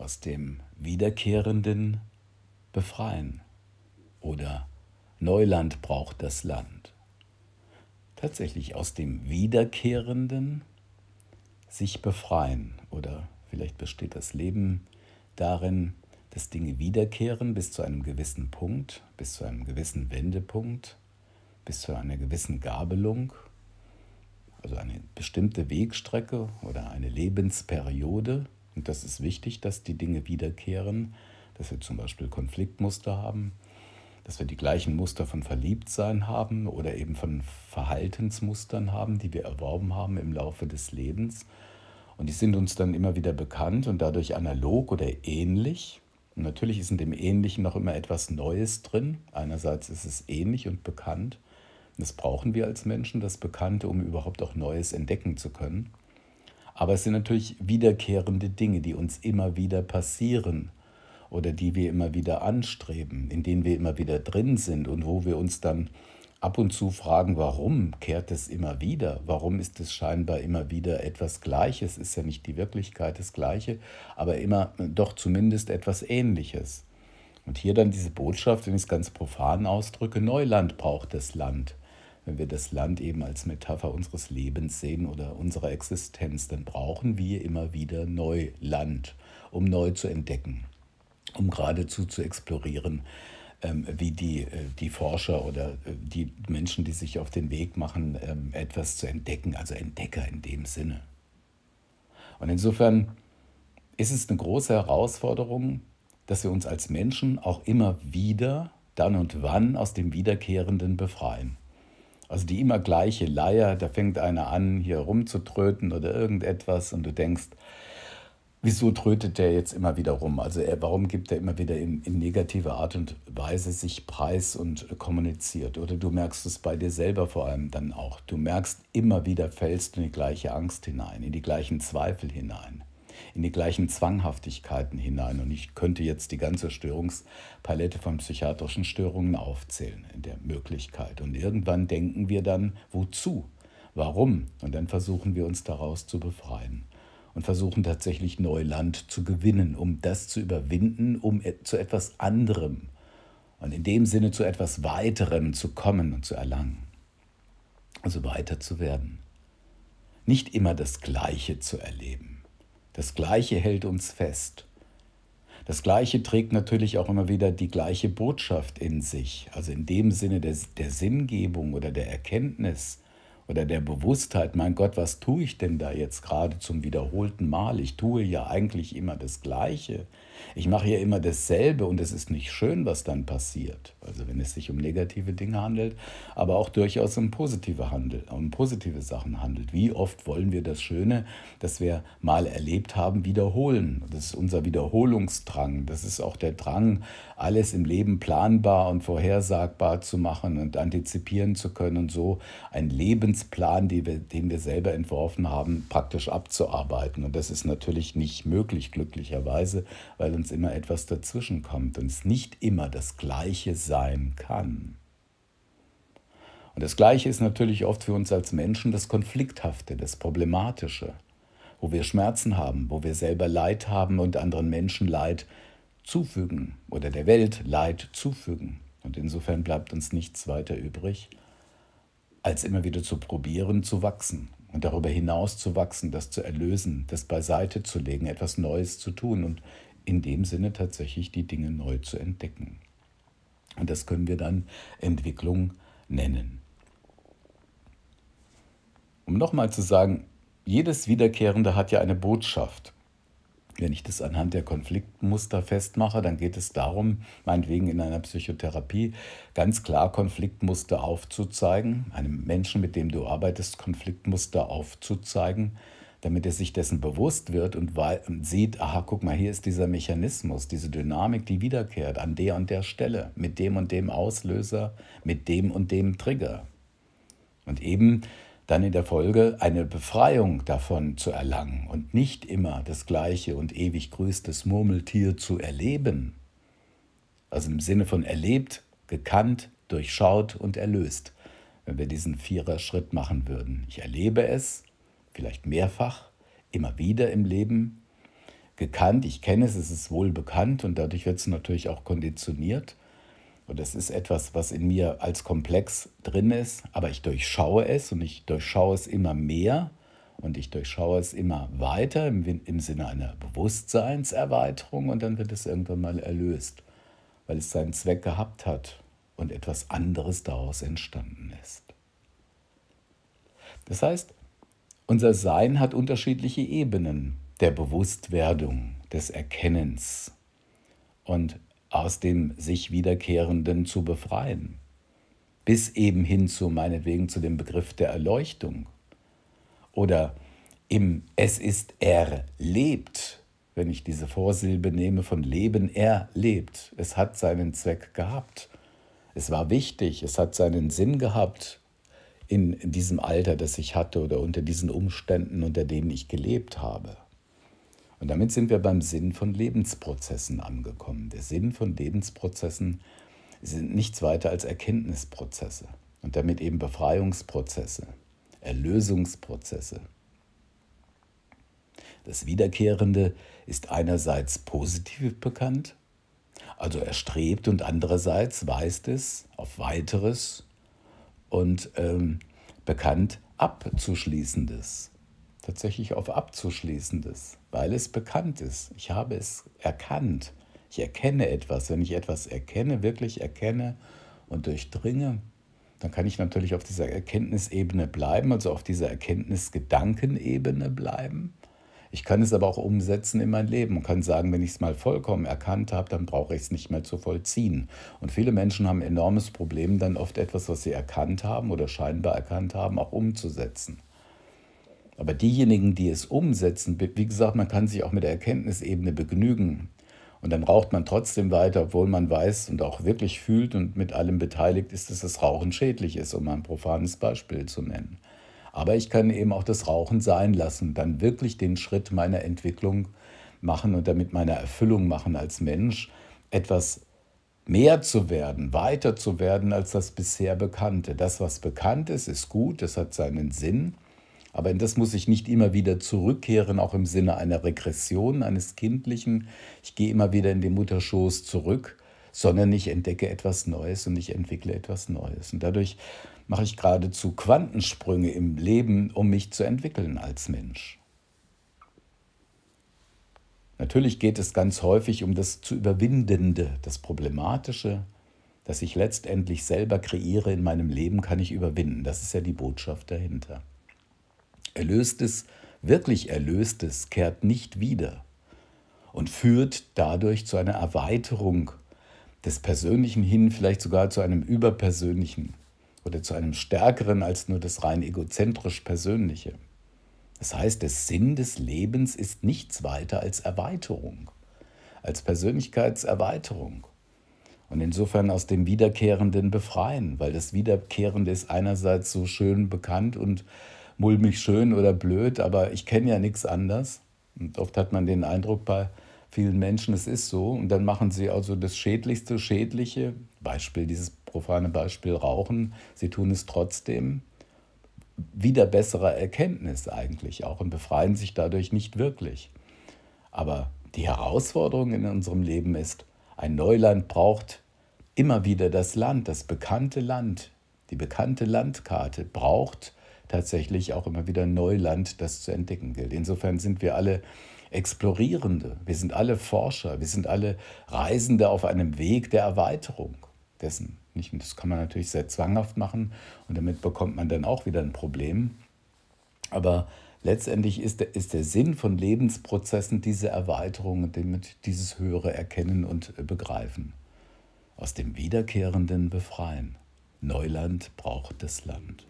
aus dem Wiederkehrenden befreien oder Neuland braucht das Land. Tatsächlich aus dem Wiederkehrenden sich befreien oder vielleicht besteht das Leben darin, dass Dinge wiederkehren bis zu einem gewissen Punkt, bis zu einem gewissen Wendepunkt, bis zu einer gewissen Gabelung, also eine bestimmte Wegstrecke oder eine Lebensperiode und das ist wichtig, dass die Dinge wiederkehren, dass wir zum Beispiel Konfliktmuster haben, dass wir die gleichen Muster von Verliebtsein haben oder eben von Verhaltensmustern haben, die wir erworben haben im Laufe des Lebens. Und die sind uns dann immer wieder bekannt und dadurch analog oder ähnlich. Und natürlich ist in dem Ähnlichen noch immer etwas Neues drin. Einerseits ist es ähnlich und bekannt. Das brauchen wir als Menschen, das Bekannte, um überhaupt auch Neues entdecken zu können. Aber es sind natürlich wiederkehrende Dinge, die uns immer wieder passieren oder die wir immer wieder anstreben, in denen wir immer wieder drin sind und wo wir uns dann ab und zu fragen, warum kehrt es immer wieder? Warum ist es scheinbar immer wieder etwas Gleiches? Ist ja nicht die Wirklichkeit das Gleiche, aber immer äh, doch zumindest etwas Ähnliches. Und hier dann diese Botschaft, wenn ich es ganz profan ausdrücke, Neuland braucht das Land wenn wir das Land eben als Metapher unseres Lebens sehen oder unserer Existenz, dann brauchen wir immer wieder Neuland, um neu zu entdecken, um geradezu zu explorieren, ähm, wie die, äh, die Forscher oder äh, die Menschen, die sich auf den Weg machen, ähm, etwas zu entdecken, also Entdecker in dem Sinne. Und insofern ist es eine große Herausforderung, dass wir uns als Menschen auch immer wieder, dann und wann, aus dem Wiederkehrenden befreien. Also die immer gleiche Leier, da fängt einer an, hier rumzutröten oder irgendetwas und du denkst, wieso trötet der jetzt immer wieder rum? Also er, warum gibt er immer wieder in, in negativer Art und Weise sich preis und äh, kommuniziert? Oder du merkst es bei dir selber vor allem dann auch. Du merkst immer wieder, fällst du in die gleiche Angst hinein, in die gleichen Zweifel hinein in die gleichen Zwanghaftigkeiten hinein. Und ich könnte jetzt die ganze Störungspalette von psychiatrischen Störungen aufzählen in der Möglichkeit. Und irgendwann denken wir dann, wozu? Warum? Und dann versuchen wir uns daraus zu befreien und versuchen tatsächlich Neuland zu gewinnen, um das zu überwinden, um e- zu etwas anderem und in dem Sinne zu etwas Weiterem zu kommen und zu erlangen. Also weiter zu werden. Nicht immer das Gleiche zu erleben. Das Gleiche hält uns fest. Das Gleiche trägt natürlich auch immer wieder die gleiche Botschaft in sich, also in dem Sinne der, der Sinngebung oder der Erkenntnis oder der Bewusstheit, mein Gott, was tue ich denn da jetzt gerade zum wiederholten Mal? Ich tue ja eigentlich immer das Gleiche. Ich mache ja immer dasselbe und es ist nicht schön, was dann passiert. Also wenn es sich um negative Dinge handelt, aber auch durchaus um positive, Handel, um positive Sachen handelt. Wie oft wollen wir das Schöne, das wir mal erlebt haben, wiederholen? Das ist unser Wiederholungsdrang. Das ist auch der Drang, alles im Leben planbar und vorhersagbar zu machen und antizipieren zu können und so einen Lebensplan, wir, den wir selber entworfen haben, praktisch abzuarbeiten. Und das ist natürlich nicht möglich, glücklicherweise, weil weil uns immer etwas dazwischenkommt und es nicht immer das Gleiche sein kann. Und das Gleiche ist natürlich oft für uns als Menschen das Konflikthafte, das Problematische, wo wir Schmerzen haben, wo wir selber Leid haben und anderen Menschen Leid zufügen oder der Welt Leid zufügen. Und insofern bleibt uns nichts weiter übrig, als immer wieder zu probieren, zu wachsen und darüber hinaus zu wachsen, das zu erlösen, das beiseite zu legen, etwas Neues zu tun und in dem Sinne tatsächlich die Dinge neu zu entdecken. Und das können wir dann Entwicklung nennen. Um nochmal zu sagen, jedes Wiederkehrende hat ja eine Botschaft. Wenn ich das anhand der Konfliktmuster festmache, dann geht es darum, meinetwegen in einer Psychotherapie ganz klar Konfliktmuster aufzuzeigen, einem Menschen, mit dem du arbeitest, Konfliktmuster aufzuzeigen, damit er sich dessen bewusst wird und sieht, aha, guck mal, hier ist dieser Mechanismus, diese Dynamik, die wiederkehrt an der und der Stelle, mit dem und dem Auslöser, mit dem und dem Trigger. Und eben dann in der Folge eine Befreiung davon zu erlangen und nicht immer das gleiche und ewig grüßtes Murmeltier zu erleben. Also im Sinne von erlebt, gekannt, durchschaut und erlöst, wenn wir diesen Vierer-Schritt machen würden. Ich erlebe es, vielleicht mehrfach, immer wieder im Leben gekannt. Ich kenne es, es ist wohl bekannt und dadurch wird es natürlich auch konditioniert. Und es ist etwas, was in mir als Komplex drin ist, aber ich durchschaue es und ich durchschaue es immer mehr und ich durchschaue es immer weiter im, im Sinne einer Bewusstseinserweiterung und dann wird es irgendwann mal erlöst, weil es seinen Zweck gehabt hat und etwas anderes daraus entstanden ist. Das heißt, unser Sein hat unterschiedliche Ebenen der Bewusstwerdung, des Erkennens und aus dem sich Wiederkehrenden zu befreien, bis eben hin zu meinetwegen zu dem Begriff der Erleuchtung oder im Es ist erlebt, wenn ich diese Vorsilbe nehme von Leben, erlebt. Es hat seinen Zweck gehabt. Es war wichtig, es hat seinen Sinn gehabt in diesem Alter, das ich hatte oder unter diesen Umständen, unter denen ich gelebt habe. Und damit sind wir beim Sinn von Lebensprozessen angekommen. Der Sinn von Lebensprozessen sind nichts weiter als Erkenntnisprozesse und damit eben Befreiungsprozesse, Erlösungsprozesse. Das Wiederkehrende ist einerseits positiv bekannt, also erstrebt, und andererseits weist es auf weiteres und ähm, bekannt abzuschließendes. Tatsächlich auf abzuschließendes, weil es bekannt ist. Ich habe es erkannt. Ich erkenne etwas. Wenn ich etwas erkenne, wirklich erkenne und durchdringe, dann kann ich natürlich auf dieser Erkenntnisebene bleiben, also auf dieser Erkenntnisgedankenebene bleiben. Ich kann es aber auch umsetzen in mein Leben und kann sagen, wenn ich es mal vollkommen erkannt habe, dann brauche ich es nicht mehr zu vollziehen. Und viele Menschen haben enormes Problem, dann oft etwas, was sie erkannt haben oder scheinbar erkannt haben, auch umzusetzen. Aber diejenigen, die es umsetzen, wie gesagt, man kann sich auch mit der Erkenntnisebene begnügen. Und dann raucht man trotzdem weiter, obwohl man weiß und auch wirklich fühlt und mit allem beteiligt ist, dass das Rauchen schädlich ist, um ein profanes Beispiel zu nennen. Aber ich kann eben auch das Rauchen sein lassen, dann wirklich den Schritt meiner Entwicklung machen und damit meiner Erfüllung machen als Mensch, etwas mehr zu werden, weiter zu werden als das bisher Bekannte. Das, was bekannt ist, ist gut, das hat seinen Sinn, aber in das muss ich nicht immer wieder zurückkehren, auch im Sinne einer Regression, eines Kindlichen. Ich gehe immer wieder in den Mutterschoß zurück, sondern ich entdecke etwas Neues und ich entwickle etwas Neues. Und dadurch mache ich geradezu Quantensprünge im Leben, um mich zu entwickeln als Mensch. Natürlich geht es ganz häufig um das zu überwindende, das Problematische, das ich letztendlich selber kreiere in meinem Leben, kann ich überwinden. Das ist ja die Botschaft dahinter. Erlöstes, wirklich Erlöstes kehrt nicht wieder und führt dadurch zu einer Erweiterung des Persönlichen hin, vielleicht sogar zu einem Überpersönlichen oder zu einem stärkeren als nur das rein egozentrisch Persönliche. Das heißt, der Sinn des Lebens ist nichts weiter als Erweiterung, als Persönlichkeitserweiterung. Und insofern aus dem Wiederkehrenden befreien, weil das Wiederkehrende ist einerseits so schön bekannt und mulmig schön oder blöd, aber ich kenne ja nichts anders. Und oft hat man den Eindruck bei vielen Menschen, es ist so. Und dann machen sie also das Schädlichste, Schädliche, Beispiel dieses profane Beispiel Rauchen, sie tun es trotzdem wieder besserer Erkenntnis eigentlich auch und befreien sich dadurch nicht wirklich. Aber die Herausforderung in unserem Leben ist, ein Neuland braucht immer wieder das Land, das bekannte Land, die bekannte Landkarte braucht tatsächlich auch immer wieder Neuland, das zu entdecken gilt. Insofern sind wir alle Explorierende, wir sind alle Forscher, wir sind alle Reisende auf einem Weg der Erweiterung dessen, nicht. Und das kann man natürlich sehr zwanghaft machen und damit bekommt man dann auch wieder ein Problem. Aber letztendlich ist der, ist der Sinn von Lebensprozessen diese Erweiterung, damit dieses höhere Erkennen und äh, Begreifen. Aus dem Wiederkehrenden befreien. Neuland braucht das Land.